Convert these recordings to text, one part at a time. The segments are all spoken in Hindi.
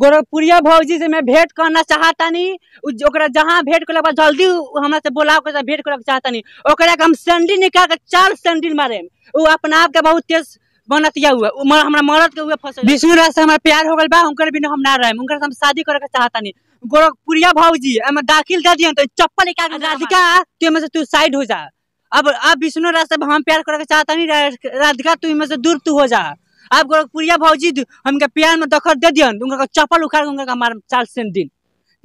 गोरखपुरिया भौजी से मैं भेंट करना चाहता नहीं जहाँ भेंट कर जल्दी हमारे से बोला कर भेंट कर चाहता नहीं हम संडी निकाल के चार संडी मारे वो अपना आप के बहुत तेज बनतिया हुआ हमारा मरद के हुए फसल विष्णु राज से हमारा प्यार हो गल बा हुनकर बिना हम ना रहे उनके हम शादी करे चाहता नहीं गोरखपुरिया भाजी हमें दाखिल दे दिए चप्पल निकाल के राधिका तुम से तू साइड हो जा अब अब विष्णु राज से हम प्यार करे चाहता नहीं राधिका तू से दूर तू हो जा आप गोरखपुरिया भौजी हमके प्यार में दखल दे दियन उनका चप्पल उखाड़ उनका मार चाल से दिन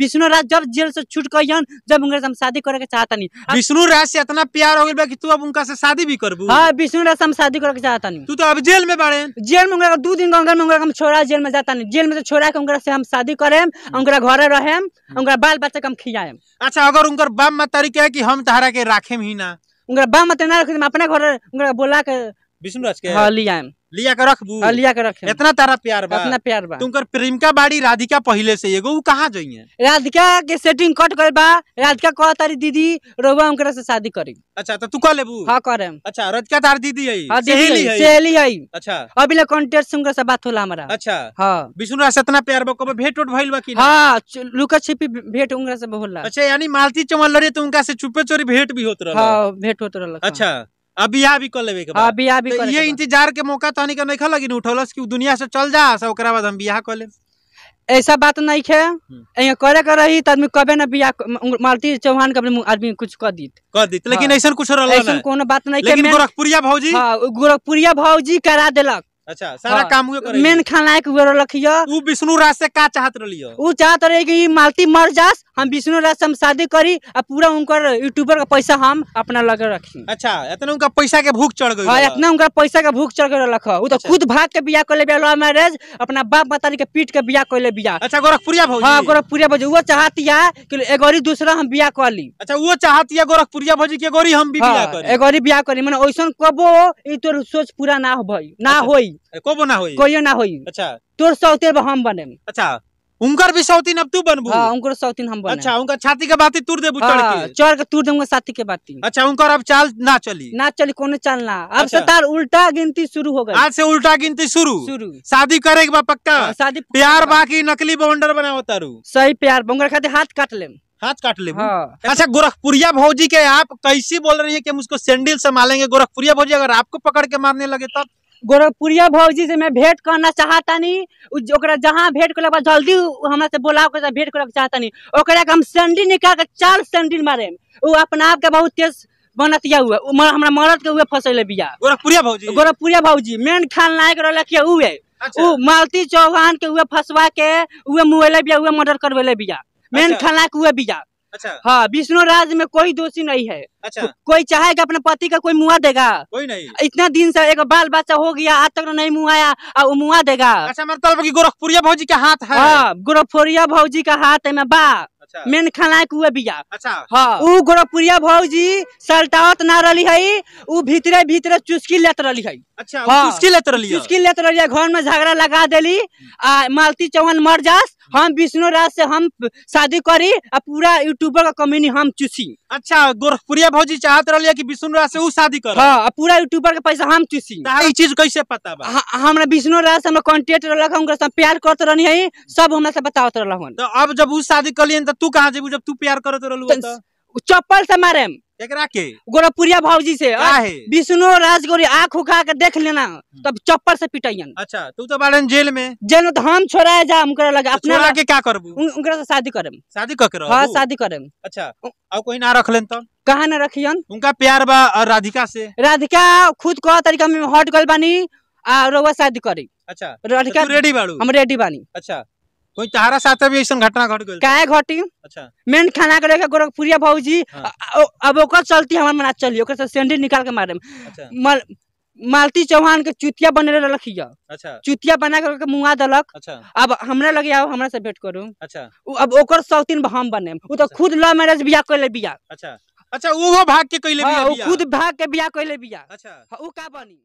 विष्णु राज जब जेल से छूट गयन जब उनके हम शादी करे के चाहता नहीं विष्णु राज से इतना प्यार हो गया कि तू अब उनका से शादी भी करबू हां विष्णु राज से हम शादी करे के चाहता नहीं तू तो अब जेल में बाड़े जेल में उनका दो दिन गंगा में उनका हम छोरा जेल में जाता नहीं जेल में तो छोरा के उनका से हम शादी करेम उनका घरे रहेम उनका बाल बच्चा कम हम खियाएम अच्छा अगर उनका बाप तरीके है कि हम तहरा के राखेम ही ना उनका बाप माता ना रखे अपने घर उनका बोला के विष्णु राज के हां लियाएम लिया कर रखबू हाँ, लिया कर रख इतना तारा प्यार बा इतना प्यार बा तुमकर प्रेमिका बाड़ी राधिका पहले से एगो उ कहां जइए राधिका के सेटिंग कट कर बा राधिका कह तारी दीदी रोवा हमकर से शादी करी अच्छा तो तू कह लेबू हां करम अच्छा राधिका तार दीदी है हाँ, सहेली है सहेली है अच्छा अभी ले कांटेक्ट संग से बात होला हमरा अच्छा हां विष्णु रा से इतना प्यार बा कब भेंट उठ भइल बा कि हां लुका छिपी भेंट उंगरा से होला अच्छा यानी मालती चमल चमलरी तुमका तो से छुपे चोरी भेंट भी होत रहल हां भेंट होत रहल अच्छा अभी यहाँ भी कर ये इंतजार के मौका तो नहीं खा लगी उठल की दुनिया से चल जा हम बियाह कर ले ऐसा बात नहीं है यहाँ करे कर रही तो आदमी कबे ना बिया मालती चौहान के आदमी कुछ कर दी कर दी लेकिन हाँ। ऐसा कुछ ऐसा कोनो बात नहीं गोरखपुरिया भौजी हाँ, गोरखपुरिया भौजी करा दिलक अच्छा सारा हाँ, काम मेन खाना एक से का मालती मर जास हम विष्णु राज से हम शादी करी और पूरा उनका यूट्यूबर का पैसा हम अपना लगे रखी अच्छा इतना उनका पैसा के भूख चढ़ गई हाँ, इतना उनका पैसा के भूख चढ़ गया रखो उ तो खुद भाग के बिया कर ले बियाह अपना बाप माता के पीट के बिया कर ले बिया अच्छा गोरखपुरिया हाँ हां गोरखपुरिया भौजी वो है की एगोरी दूसरा हम बिया कर ली अच्छा वो चाहती है गोरखपुरिया भाजी की एगोरी हम एगोरी हाँ, बिया करी मैंने ओइसन कबो ये तो सोच पूरा ना हो भई ना अच्छा। हो को होई ना होई अच्छा तोर हम बने अच्छा उनकर भी अब तू बनबू हां हम बने अच्छा छाती के बाती देबू हाँ, चढ़ के चढ़ के देंगे साथी के बाती अच्छा उनकर अब चाल ना चली ना चली अब अच्छा। उल्टा गिनती शुरू हो गई आज से उल्टा गिनती शुरू शुरू शादी करे के बा पक्का हाँ, शादी प्यार बाकी नकली बाउंडर बनाओ तारू सही प्यार बंगर खाते हाथ काट ले हाथ काट ले हाँ। अच्छा गोरखपुरिया भौजी के आप कैसी बोल रही है कि हम उसको सैंडल संभालेंगे गोरखपुरिया भौजी अगर आपको पकड़ के मारने लगे तब गोरखपुरिया भौजी से मैं भेंट करना चाहता नहीं जहाँ भेंट कर जल्दी हमारे से बोला भेंट कर चाहता नहीं हम सेंडिल निकाल के चार सेंडिल मारे वो अपना आप के बहुत तेज बनतिया हुआ हमारा मरद के हुए बिया गोरखपुरिया भाजी गोरखपुरिया भाजी मेन खलनायक रहल हुए अच्छा। मालती चौहान के हुए फसवा के हुए मुएल बिया हुए मर्डर करवेल बिया मेन अच्छा। खेलनायक हुए बिया अच्छा हाँ विष्णु राज में कोई दोषी नहीं है अच्छा कोई चाहेगा अपने पति का कोई मुआ देगा कोई नहीं इतना दिन से एक बाल बच्चा हो गया आज तक नहीं मुआया और मुआ देगा अच्छा मतलब गोरखपुरिया भाजी का हाथ है हाँ गोरखपुरिया भाजी का हाथ है मैं बा अच्छा। मेन खनायक हुए बिया अच्छा हाँ उ गोरखपुरिया भौजी सल्टावत ना रही है उ भीतरे भीतरे चुस्की लेत रही है अच्छा हाँ, चुस्की लेत रही चुस्की लेत रही घर में झगड़ा लगा देली आ मालती चौहान मर जास हम विष्णु राज से हम शादी करी आ पूरा यूट्यूबर का कमीनी हम चुसी अच्छा गोरखपुरिया भौजी चाहत रही है कि विष्णु राज से उ शादी कर हाँ पूरा यूट्यूबर का पैसा हम चुसी ये चीज कैसे पता बा हमरा विष्णु राज से हम कांटेक्ट रहलक हम प्यार करते रहनी है सब हमरा से बतावत रहलन तो अब जब उ शादी कर लिए तू कहाँ जेबू जब तू प्यार करत रहलू त चप्पल से मारे एकरा के गोरखपुरिया भाजी से विष्णु राजगोरी आंख उखा के देख लेना हम्म। तब चप्पल से पिटाइयन अच्छा तू तो बाड़न जेल में जेल में तो हम छोड़ा जा उनकरा लगे तो अपना लगे क्या करबू उनकरा से शादी करम शादी क करब हां शादी करम अच्छा और कोई ना रख लेन त कहां ना रखियन उनका प्यार बा और राधिका से राधिका खुद को तरीका में हट गइल बानी आ रोवा शादी करी अच्छा तो राधिका रेडी बाड़ू हम रेडी बानी अच्छा कोई तहारा साथे भी ऐसा घटना घट गई काहे घटी अच्छा मेन खाना करे के गोरखपुरिया भौजी हाँ। अब ओकर चलती हमर मना चली ओकर से सेंडी निकाल के मारे अच्छा। मल, मालती चौहान के चुतिया बने रखिया अच्छा चुतिया बना के मुआ दलक अच्छा अब हमरा लगे आओ हमरा से भेंट करू अच्छा अब ओकर सौतीन हम बने उ तो खुद ल मैरिज बियाह कइले बियाह अच्छा अच्छा वो भाग के कइले हाँ, बियाह खुद भाग के बियाह कइले बियाह अच्छा हाँ, उ का बनी